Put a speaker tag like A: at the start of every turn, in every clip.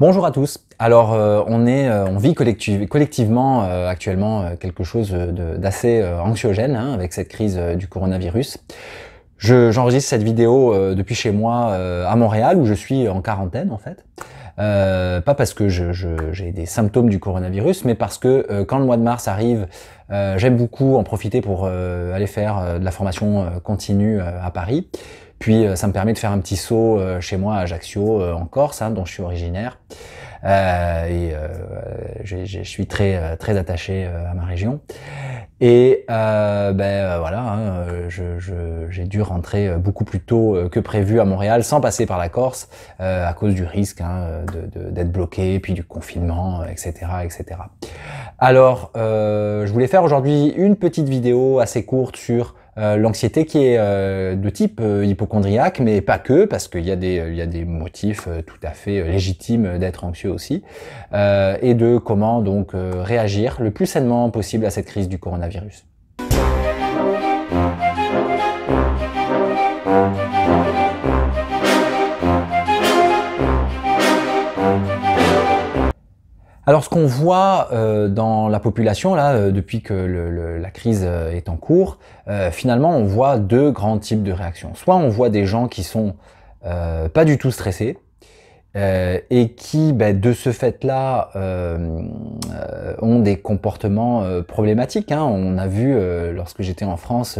A: Bonjour à tous. Alors euh, on est, euh, on vit collectivement euh, actuellement quelque chose d'assez anxiogène hein, avec cette crise du coronavirus. J'enregistre cette vidéo depuis chez moi à Montréal où je suis en quarantaine en fait. pas parce que j'ai des symptômes du coronavirus, mais parce que quand le mois de mars arrive, j'aime beaucoup en profiter pour aller faire de la formation continue à Paris. Puis euh, ça me permet de faire un petit saut euh, chez moi à Ajaccio, euh, en Corse, hein, dont je suis originaire. et je suis très très attaché à ma région. Et ben voilà, hein, j'ai dû rentrer beaucoup plus tôt que prévu à Montréal, sans passer par la Corse, à cause du risque hein, d'être bloqué, puis du confinement, etc., etc. Alors, je voulais faire aujourd'hui une petite vidéo assez courte sur euh, l'anxiété qui est euh, de type euh, hypochondriaque, mais pas que, parce qu'il y, a des, y a des motifs euh, tout à fait légitimes d'être anxieux aussi, et de comment donc réagir le plus sainement possible à cette crise du coronavirus. Alors, ce qu'on voit euh, dans la population, là, euh, depuis que la crise euh, est en cours, finalement, on voit deux grands types de réactions. Soit on voit des gens qui sont pas du tout stressés, et qui, ben, de ce fait-là, ont des comportements problématiques. Hein. On a vu, lorsque j'étais en France,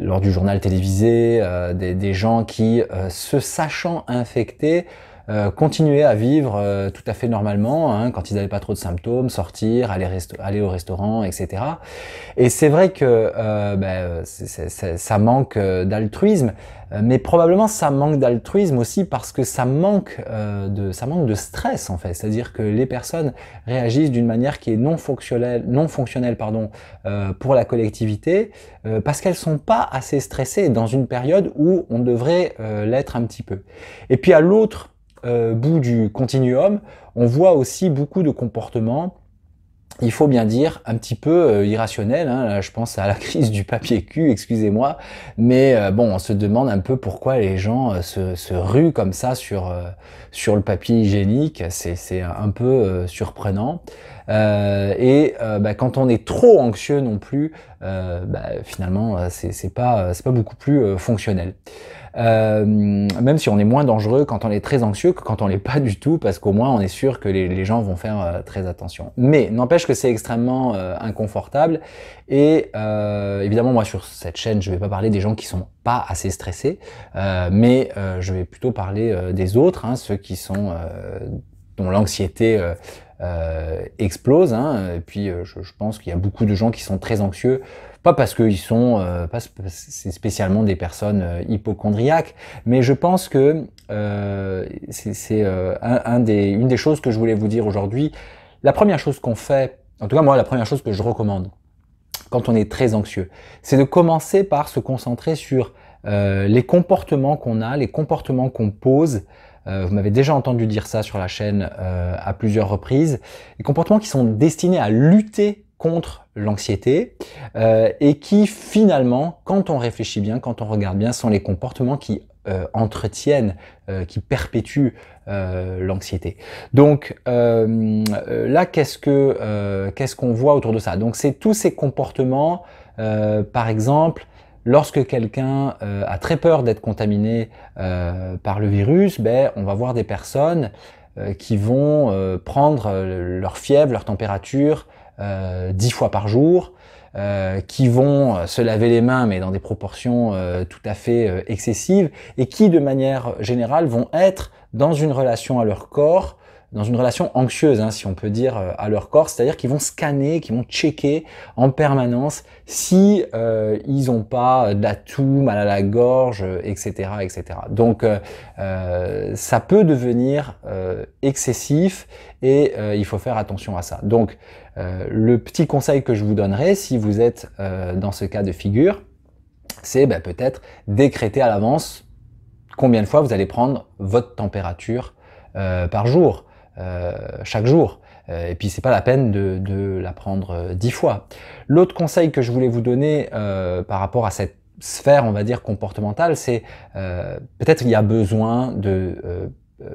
A: lors du journal télévisé, des, gens qui, se sachant infectés, euh, continuer à vivre euh, tout à fait normalement hein, quand ils n'avaient pas trop de symptômes, sortir, aller, aller au restaurant, etc. Et c'est vrai que euh, ben, ça manque euh, d'altruisme, mais probablement ça manque d'altruisme aussi parce que ça manque de ça manque de stress en fait. C'est-à-dire que les personnes réagissent d'une manière qui est non fonctionnelle, non fonctionnelle pardon, pour la collectivité parce qu'elles sont pas assez stressées dans une période où on devrait l'être un petit peu. Et puis à l'autre euh, bout du continuum, on voit aussi beaucoup de comportements, il faut bien dire, un petit peu euh, irrationnels. Hein. je pense à la crise du papier cul, excusez-moi. Mais euh, bon, on se demande un peu pourquoi les gens se, ruent comme ça sur, le papier hygiénique. C'est un peu surprenant. et bah, quand on est trop anxieux non plus, bah, finalement, c'est pas, pas beaucoup plus fonctionnel. Euh, même si on est moins dangereux quand on est très anxieux que quand on l'est pas du tout, parce qu'au moins on est sûr que les, gens vont faire euh, très attention. Mais n'empêche que c'est extrêmement euh, inconfortable. Et évidemment, moi sur cette chaîne, je vais pas parler des gens qui sont pas assez stressés, mais je vais plutôt parler des autres, hein, ceux qui sont dont l'anxiété euh, explose. Hein. Et puis, euh, je, pense qu'il y a beaucoup de gens qui sont très anxieux, pas parce qu'ils sont, euh, pas c'est spécialement des personnes hypochondriaques, mais je pense que c'est une des choses que je voulais vous dire aujourd'hui. La première chose qu'on fait, en tout cas moi, la première chose que je recommande quand on est très anxieux, c'est de commencer par se concentrer sur les comportements qu'on a, les comportements qu'on pose euh, vous m'avez déjà entendu dire ça sur la chaîne euh, à plusieurs reprises. Des comportements qui sont destinés à lutter contre l'anxiété euh, et qui finalement, quand on réfléchit bien, quand on regarde bien, sont les comportements qui entretiennent, qui perpétuent l'anxiété. Donc là, qu'est-ce que qu'est-ce qu'on voit autour de ça Donc c'est tous ces comportements, par exemple, Lorsque quelqu'un euh, a très peur d'être contaminé euh, par le virus, ben, on va voir des personnes euh, qui vont prendre leur fièvre, leur température dix fois par jour, qui vont se laver les mains, mais dans des proportions tout à fait excessives, et qui, de manière générale, vont être dans une relation à leur corps dans une relation anxieuse, hein, si on peut dire, euh, à leur corps, c'est-à-dire qu'ils vont scanner, qu'ils vont checker en permanence si euh, ils n'ont pas euh, toux, mal à la gorge, etc., etc. Donc ça peut devenir excessif et il faut faire attention à ça. Donc le petit conseil que je vous donnerai, si vous êtes dans ce cas de figure, c'est ben, peut-être décréter à l'avance combien de fois vous allez prendre votre température par jour. Euh, chaque jour. Euh, et puis c'est pas la peine de, de la prendre euh, dix fois. L'autre conseil que je voulais vous donner par rapport à cette sphère, on va dire, comportementale, c'est peut-être il y a besoin de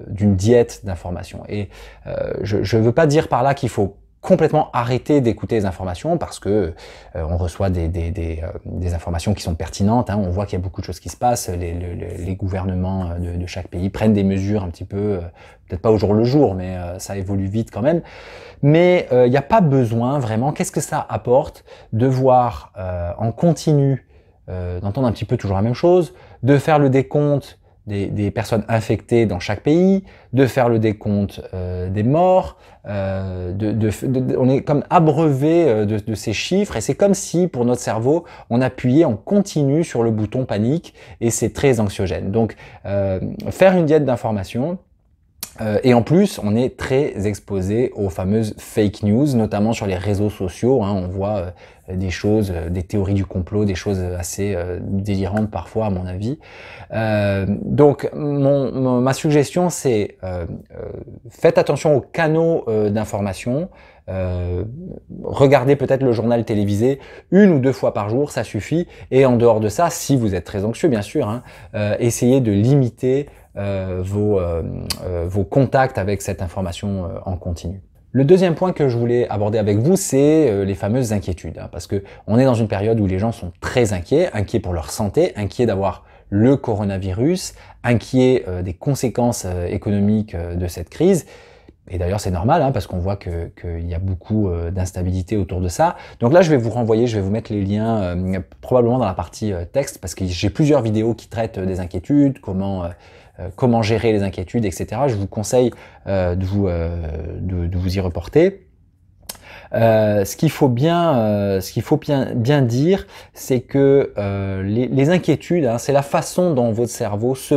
A: d'une diète d'information. Et euh, je ne veux pas dire par là qu'il faut complètement arrêter d'écouter les informations parce que euh, on reçoit des, euh, des, informations qui sont pertinentes. Hein. on voit qu'il y a beaucoup de choses qui se passent. Les, les, gouvernements euh, de, chaque pays prennent des mesures un petit peu, peut-être pas au jour le jour, mais ça évolue vite quand même. Mais il n'y a pas besoin vraiment. Qu'est-ce que ça apporte de voir en continu, d'entendre un petit peu toujours la même chose, de faire le décompte des, personnes infectées dans chaque pays, de faire le décompte euh, des morts. Euh, on est comme abreuvé euh, de, ces chiffres et c'est comme si pour notre cerveau on appuyait en continu sur le bouton panique et c'est très anxiogène. Donc faire une diète d'information, et en plus, on est très exposé aux fameuses fake news, notamment sur les réseaux sociaux. Hein, on voit euh, des choses, euh, des théories du complot, des choses euh, assez délirantes parfois à mon avis. donc ma suggestion c'est faites attention aux canaux d'information. regardez peut-être le journal télévisé une ou deux fois par jour, ça suffit. Et en dehors de ça, si vous êtes très anxieux, bien sûr, hein, essayez de limiter vos contacts avec cette information en continu. Le deuxième point que je voulais aborder avec vous, c'est euh, les fameuses inquiétudes, hein, parce que on est dans une période où les gens sont très inquiets, inquiets pour leur santé, inquiets d'avoir le coronavirus, inquiets euh, des conséquences euh, économiques de cette crise. Et d'ailleurs, c'est normal, hein, parce qu'on voit qu'il y a beaucoup d'instabilité autour de ça. Donc là, je vais vous renvoyer, je vais vous mettre les liens probablement dans la partie texte, parce que j'ai plusieurs vidéos qui traitent des inquiétudes, comment euh, comment gérer les inquiétudes, etc. Je vous conseille euh, de vous, euh, de, vous y reporter. ce qu'il faut bien, ce qu'il faut bien, dire, c'est que les, inquiétudes, hein, c'est la façon dont votre cerveau se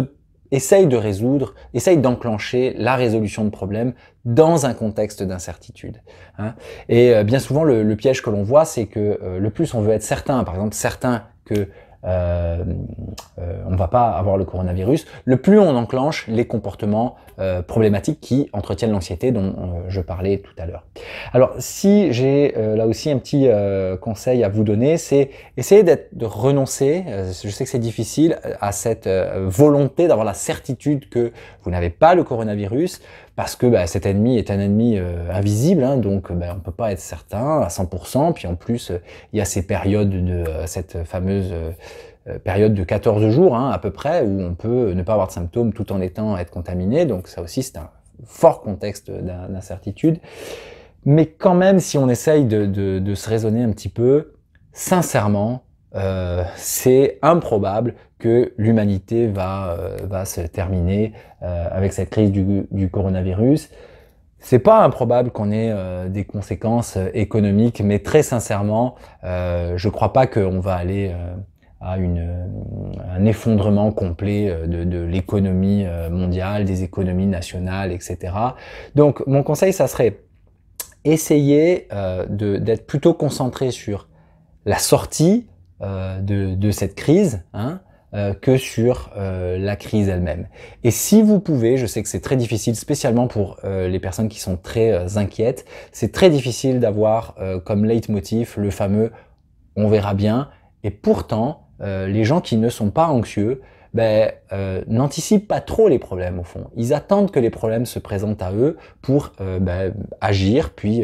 A: essaye de résoudre, essaye d'enclencher la résolution de problèmes dans un contexte d'incertitude. Hein. Et bien souvent, le, le piège que l'on voit, c'est que le plus on veut être certain, par exemple certain que euh, euh, on va pas avoir le coronavirus, le plus on enclenche les comportements euh, problématiques qui entretiennent l'anxiété dont je parlais tout à l'heure. Alors si j'ai là aussi un petit conseil à vous donner, c'est essayer d'être, de renoncer, je sais que c'est difficile, à cette volonté d'avoir la certitude que vous n'avez pas le coronavirus, parce que bah, cet ennemi est un ennemi euh, invisible, hein, donc on bah, on peut pas être certain à 100%. Puis en plus, euh, il y a ces périodes de euh, cette fameuse période de 14 jours hein, à peu près où on peut ne pas avoir de symptômes tout en étant être contaminé. Donc ça aussi, c'est un fort contexte d'incertitude. Mais quand même, si on essaye de, de se raisonner un petit peu, sincèrement, euh, c'est improbable que l'humanité va, euh, va se terminer euh, avec cette crise du, du coronavirus. C'est pas improbable qu'on ait des conséquences économiques, mais très sincèrement, je crois pas qu'on va aller à une, un effondrement complet de, de l'économie mondiale, des économies nationales, etc. Donc mon conseil, ça serait essayer d'être plutôt concentré sur la sortie euh, de, cette crise hein, euh, que sur euh, la crise elle-même. Et si vous pouvez, je sais que c'est très difficile, spécialement pour les personnes qui sont très inquiètes, c'est très difficile d'avoir comme leitmotiv le fameux on verra bien. Et pourtant, les gens qui ne sont pas anxieux, ben, n'anticipent pas trop les problèmes au fond. Ils attendent que les problèmes se présentent à eux pour ben, agir puis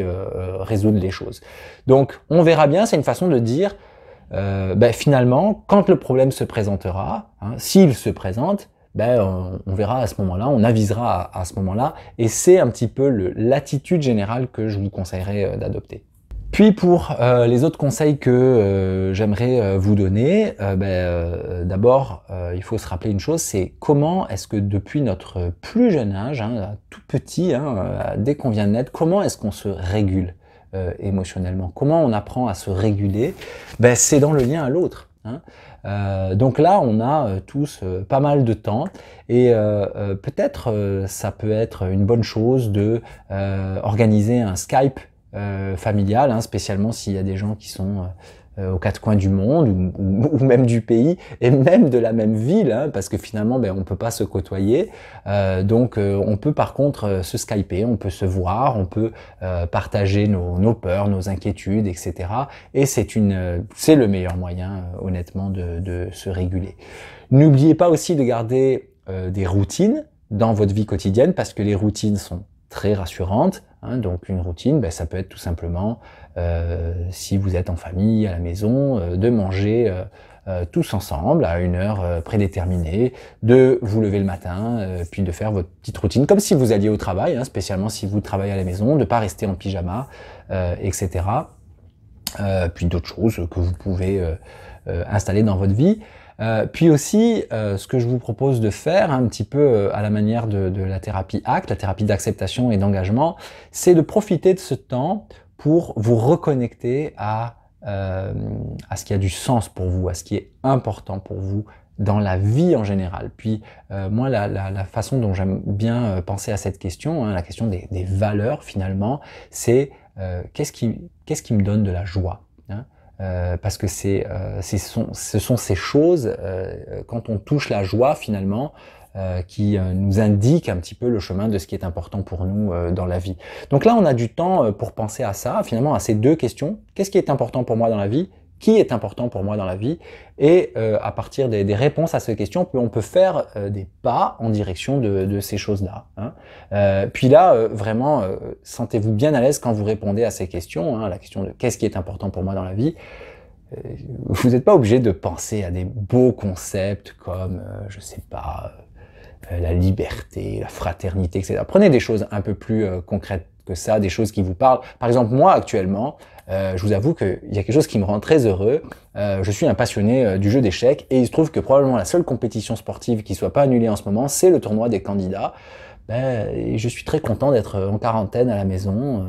A: résoudre les choses. Donc on verra bien, c'est une façon de dire euh, ben, finalement, quand le problème se présentera, hein, s'il se présente, ben, on, verra à ce moment-là, on avisera à, ce moment-là, et c'est un petit peu l'attitude générale que je vous conseillerais euh, d'adopter. Puis pour euh, les autres conseils que j'aimerais vous donner, ben, d'abord il faut se rappeler une chose, c'est comment est-ce que depuis notre plus jeune âge, hein, tout petit, hein, dès qu'on vient de naître, comment est-ce qu'on se régule euh, émotionnellement. Comment on apprend à se réguler ben, C'est dans le lien à l'autre. Hein. Euh, donc là, on a euh, tous pas mal de temps et peut-être ça peut être une bonne chose de organiser un Skype familial, hein, spécialement s'il y a des gens qui sont euh, aux quatre coins du monde ou, même du pays et même de la même ville hein, parce que finalement on ben, on peut pas se côtoyer euh, donc euh, on peut par contre se skyper on peut se voir on peut partager nos, peurs nos inquiétudes etc et c'est une c'est le meilleur moyen honnêtement de, se réguler n'oubliez pas aussi de garder des routines dans votre vie quotidienne parce que les routines sont très rassurantes Hein, donc une routine, ben, ça peut être tout simplement, euh, si vous êtes en famille, à la maison, euh, de manger euh, tous ensemble à une heure prédéterminée, de vous lever le matin, puis de faire votre petite routine, comme si vous alliez au travail, hein, spécialement si vous travaillez à la maison, de ne pas rester en pyjama, etc. puis d'autres choses que vous pouvez installer dans votre vie. Euh, puis aussi, euh, ce que je vous propose de faire, un petit peu euh, à la manière de, la thérapie ACT, la thérapie d'acceptation et d'engagement, c'est de profiter de ce temps pour vous reconnecter à, à ce qui a du sens pour vous, à ce qui est important pour vous dans la vie en général. Puis moi, la, façon dont j'aime bien penser à cette question, hein, la question des, valeurs finalement, c'est qu'est-ce qui, qu'est-ce qui me donne de la joie hein euh, parce que c'est, euh, ce sont ces choses, euh, quand on touche la joie finalement, qui nous indiquent un petit peu le chemin de ce qui est important pour nous dans la vie. Donc là, on a du temps pour penser à ça, finalement, à ces deux questions. Qu'est-ce qui est important pour moi dans la vie qui est important pour moi dans la vie. Et euh, à partir des, réponses à ces questions, on peut faire euh, des pas en direction de, ces choses-là. Hein. Euh, puis là, vraiment, sentez-vous bien à l'aise quand vous répondez à ces questions, hein, la question de qu'est-ce qui est important pour moi dans la vie. Vous n'êtes pas obligé de penser à des beaux concepts comme, je sais pas, la liberté, la fraternité, etc. Prenez des choses un peu plus concrètes que ça, des choses qui vous parlent. Par exemple, moi actuellement, euh, je vous avoue qu'il y a quelque chose qui me rend très heureux. Euh, je suis un passionné euh, du jeu d'échecs et il se trouve que probablement la seule compétition sportive qui soit pas annulée en ce moment, c'est le tournoi des candidats. Ben, et je suis très content d'être en quarantaine à la maison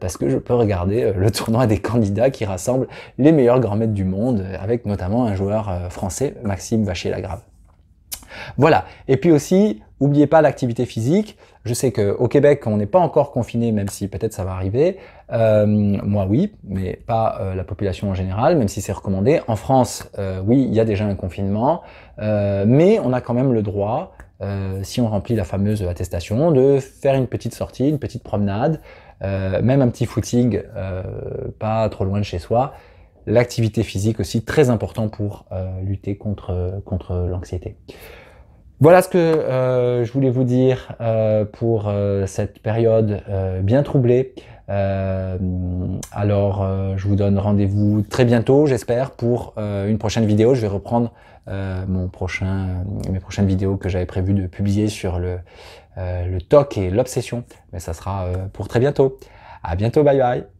A: parce que je peux regarder le tournoi des candidats qui rassemble les meilleurs grands maîtres du monde avec notamment un joueur français, Maxime Vachier-Lagrave. Voilà. Et puis aussi, n'oubliez pas l'activité physique. Je sais qu'au Québec, on n'est pas encore confiné, même si peut-être ça va arriver. Euh, moi, oui, mais pas euh, la population en général, même si c'est recommandé. En France, euh, oui, il y a déjà un confinement, mais on a quand même le droit, si on remplit la fameuse attestation, de faire une petite sortie, une petite promenade, même un petit footing, pas trop loin de chez soi. L'activité physique aussi très important pour lutter contre contre l'anxiété. Voilà ce que euh, je voulais vous dire euh, pour euh, cette période bien troublée. alors, je vous donne rendez-vous très bientôt, j'espère, pour une prochaine vidéo. Je vais reprendre mon prochain, mes prochaines vidéos que j'avais prévu de publier sur le, le TOC et l'obsession. Mais ça sera pour très bientôt. À bientôt, bye bye